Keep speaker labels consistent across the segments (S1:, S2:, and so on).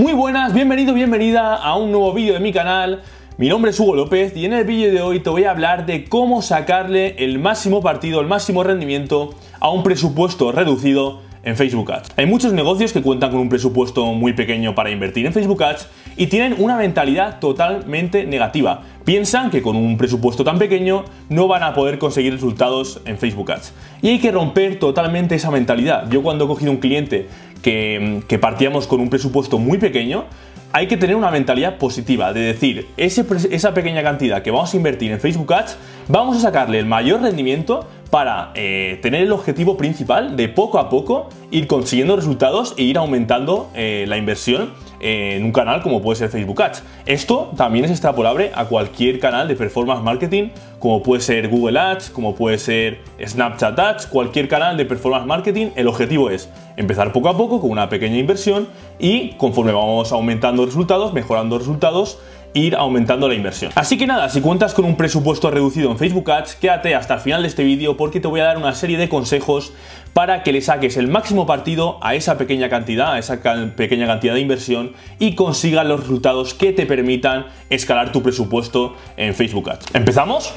S1: Muy buenas, bienvenido, bienvenida a un nuevo vídeo de mi canal. Mi nombre es Hugo López y en el vídeo de hoy te voy a hablar de cómo sacarle el máximo partido, el máximo rendimiento a un presupuesto reducido en Facebook Ads. Hay muchos negocios que cuentan con un presupuesto muy pequeño para invertir en Facebook Ads y tienen una mentalidad totalmente negativa. Piensan que con un presupuesto tan pequeño no van a poder conseguir resultados en Facebook Ads. Y hay que romper totalmente esa mentalidad. Yo cuando he cogido un cliente que, partíamos con un presupuesto muy pequeño, hay que tener una mentalidad positiva, de decir, esa pequeña cantidad que vamos a invertir en Facebook Ads, vamos a sacarle el mayor rendimiento para eh, tener el objetivo principal de poco a poco ir consiguiendo resultados e ir aumentando eh, la inversión en un canal como puede ser Facebook Ads. Esto también es extrapolable a cualquier canal de performance marketing, como puede ser Google Ads, como puede ser Snapchat Ads, cualquier canal de performance marketing. El objetivo es empezar poco a poco con una pequeña inversión y conforme vamos aumentando resultados, mejorando resultados, ir aumentando la inversión. Así que nada, si cuentas con un presupuesto reducido en Facebook Ads, quédate hasta el final de este vídeo porque te voy a dar una serie de consejos para que le saques el máximo partido a esa pequeña cantidad, a esa pequeña cantidad de inversión y consigas los resultados que te permitan escalar tu presupuesto en Facebook Ads. ¿Empezamos?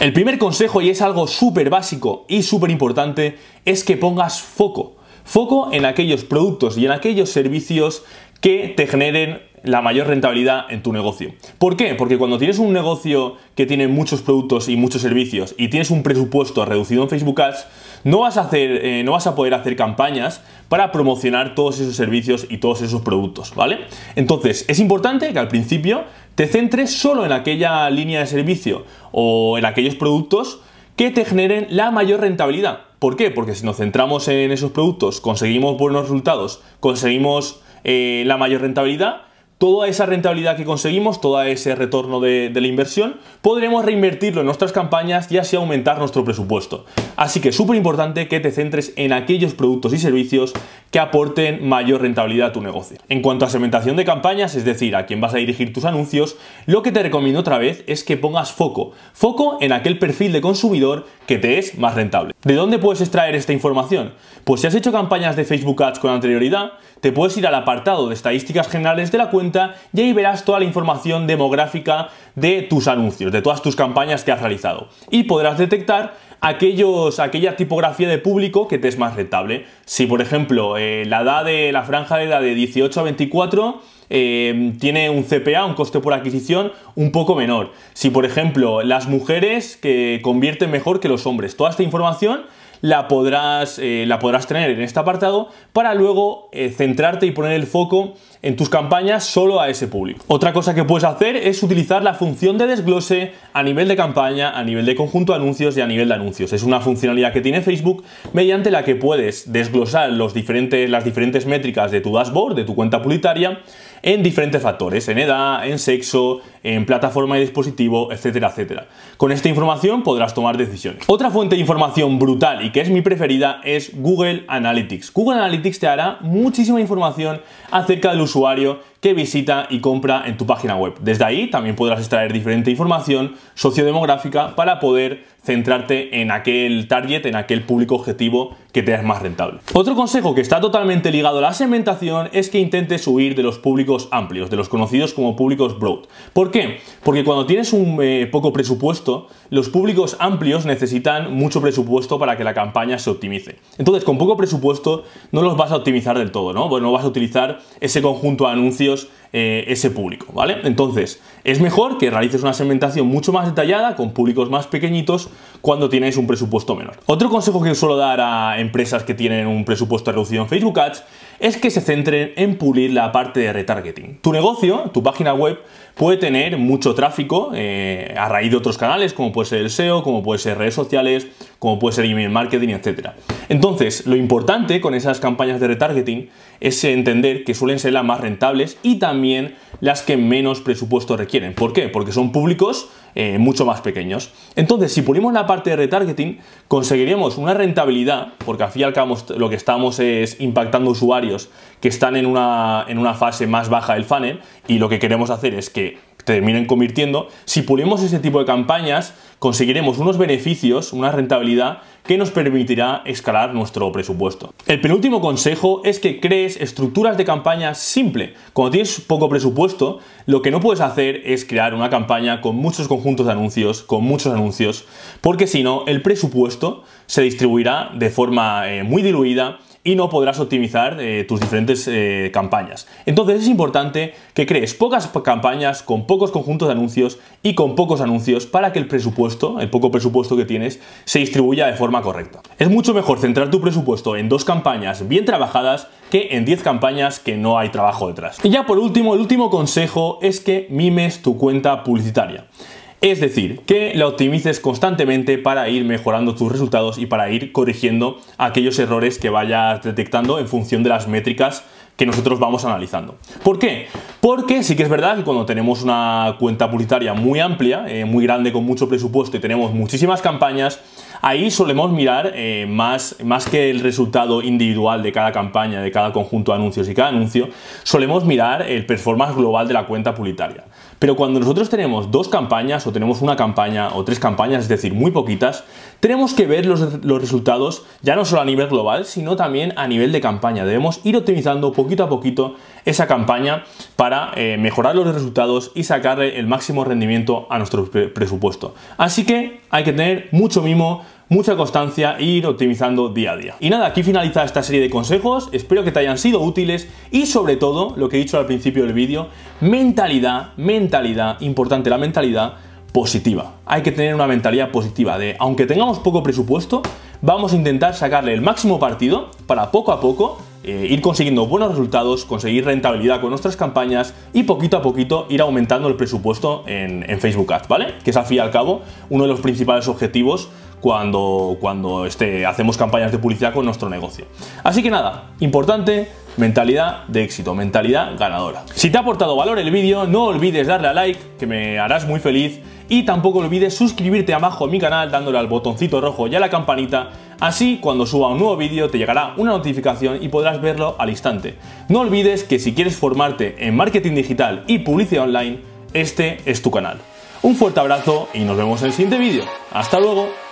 S1: El primer consejo, y es algo súper básico y súper importante, es que pongas foco. Foco en aquellos productos y en aquellos servicios que te generen la mayor rentabilidad en tu negocio. ¿Por qué? Porque cuando tienes un negocio que tiene muchos productos y muchos servicios y tienes un presupuesto reducido en Facebook Ads, no vas a hacer, eh, no vas a poder hacer campañas para promocionar todos esos servicios y todos esos productos, ¿vale? Entonces, es importante que al principio te centres solo en aquella línea de servicio o en aquellos productos que te generen la mayor rentabilidad. ¿Por qué? Porque si nos centramos en esos productos, conseguimos buenos resultados, conseguimos eh, la mayor rentabilidad toda esa rentabilidad que conseguimos, todo ese retorno de, la inversión, podremos reinvertirlo en nuestras campañas y así aumentar nuestro presupuesto. Así que es súper importante que te centres en aquellos productos y servicios que aporten mayor rentabilidad a tu negocio. En cuanto a segmentación de campañas, es decir, a quién vas a dirigir tus anuncios, lo que te recomiendo otra vez es que pongas foco. Foco en aquel perfil de consumidor que te es más rentable. ¿De dónde puedes extraer esta información? Pues si has hecho campañas de Facebook Ads con anterioridad, te puedes ir al apartado de estadísticas generales de la cuenta y ahí verás toda la información demográfica de tus anuncios, de todas tus campañas que has realizado. Y podrás detectar aquella tipografía de público que te es más rentable. Si, por ejemplo, eh, la edad de la franja de edad de 18 a 24 eh, tiene un CPA, un coste por adquisición, un poco menor. Si, por ejemplo, las mujeres que convierten mejor que los hombres. Toda esta información la podrás, eh, la podrás tener en este apartado para luego eh, centrarte y poner el foco en tus campañas solo a ese público. Otra cosa que puedes hacer es utilizar la función de desglose a nivel de campaña, a nivel de conjunto de anuncios y a nivel de anuncios. Es una funcionalidad que tiene Facebook mediante la que puedes desglosar los diferentes, las diferentes métricas de tu dashboard, de tu cuenta publicitaria, en diferentes factores, en edad, en sexo, en plataforma y dispositivo, etcétera, etcétera. Con esta información podrás tomar decisiones. Otra fuente de información brutal y que es mi preferida es Google Analytics. Google Analytics te hará muchísima información acerca del usuario que visita y compra en tu página web. Desde ahí también podrás extraer diferente información sociodemográfica para poder centrarte en aquel target, en aquel público objetivo que te es más rentable. Otro consejo que está totalmente ligado a la segmentación es que intentes huir de los públicos amplios, de los conocidos como públicos broad. ¿Por qué? Porque cuando tienes un eh, poco presupuesto, los públicos amplios necesitan mucho presupuesto para que la campaña se optimice. Entonces, con poco presupuesto no los vas a optimizar del todo, ¿no? Bueno, vas a utilizar ese conjunto de anuncios eh, ese público, ¿vale? Entonces, es mejor que realices una segmentación mucho más detallada con públicos más pequeñitos cuando tienes un presupuesto menor. Otro consejo que suelo dar a empresas que tienen un presupuesto reducido en Facebook Ads es que se centren en pulir la parte de retargeting. Tu negocio, tu página web, puede tener mucho tráfico eh, a raíz de otros canales, como puede ser el SEO, como puede ser redes sociales, como puede ser email marketing, etc. Entonces, lo importante con esas campañas de retargeting es entender que suelen ser las más rentables y también las que menos presupuesto requieren. ¿Por qué? Porque son públicos eh, mucho más pequeños. Entonces, si ponemos la parte de retargeting, conseguiríamos una rentabilidad, porque al fin y al cabo lo que estamos es impactando usuarios que están en una, en una fase más baja del funnel y lo que queremos hacer es que terminen convirtiendo, si pulimos ese tipo de campañas, conseguiremos unos beneficios, una rentabilidad que nos permitirá escalar nuestro presupuesto. El penúltimo consejo es que crees estructuras de campaña simple. Cuando tienes poco presupuesto, lo que no puedes hacer es crear una campaña con muchos conjuntos de anuncios, con muchos anuncios, porque si no, el presupuesto se distribuirá de forma eh, muy diluida y no podrás optimizar eh, tus diferentes eh, campañas. Entonces es importante que crees pocas campañas con pocos conjuntos de anuncios y con pocos anuncios para que el presupuesto, el poco presupuesto que tienes, se distribuya de forma correcta. Es mucho mejor centrar tu presupuesto en dos campañas bien trabajadas que en 10 campañas que no hay trabajo detrás. Y ya por último, el último consejo es que mimes tu cuenta publicitaria. Es decir, que la optimices constantemente para ir mejorando tus resultados y para ir corrigiendo aquellos errores que vayas detectando en función de las métricas que nosotros vamos analizando. ¿Por qué? Porque sí que es verdad que cuando tenemos una cuenta publicitaria muy amplia, eh, muy grande, con mucho presupuesto y tenemos muchísimas campañas, Ahí solemos mirar eh, más, más que el resultado individual de cada campaña, de cada conjunto de anuncios y cada anuncio, solemos mirar el performance global de la cuenta publicitaria. Pero cuando nosotros tenemos dos campañas o tenemos una campaña o tres campañas, es decir, muy poquitas, tenemos que ver los, resultados ya no solo a nivel global, sino también a nivel de campaña. Debemos ir optimizando poquito a poquito esa campaña para eh, mejorar los resultados y sacarle el máximo rendimiento a nuestro presupuesto. Así que hay que tener mucho mimo, mucha constancia e ir optimizando día a día. Y nada, aquí finaliza esta serie de consejos, espero que te hayan sido útiles y sobre todo, lo que he dicho al principio del vídeo, mentalidad, mentalidad, importante la mentalidad, positiva. Hay que tener una mentalidad positiva de, aunque tengamos poco presupuesto, vamos a intentar sacarle el máximo partido para poco a poco eh, ir consiguiendo buenos resultados, conseguir rentabilidad con nuestras campañas y poquito a poquito ir aumentando el presupuesto en, Facebook Ads, ¿vale? Que es al fin y al cabo uno de los principales objetivos cuando, cuando este, hacemos campañas de publicidad con nuestro negocio. Así que nada, importante, mentalidad de éxito, mentalidad ganadora. Si te ha aportado valor el vídeo, no olvides darle a like, que me harás muy feliz y tampoco olvides suscribirte abajo a mi canal dándole al botoncito rojo y a la campanita, así cuando suba un nuevo vídeo te llegará una notificación y podrás verlo al instante. No olvides que si quieres formarte en marketing digital y publicidad online, este es tu canal. Un fuerte abrazo y nos vemos en el siguiente vídeo. ¡Hasta luego!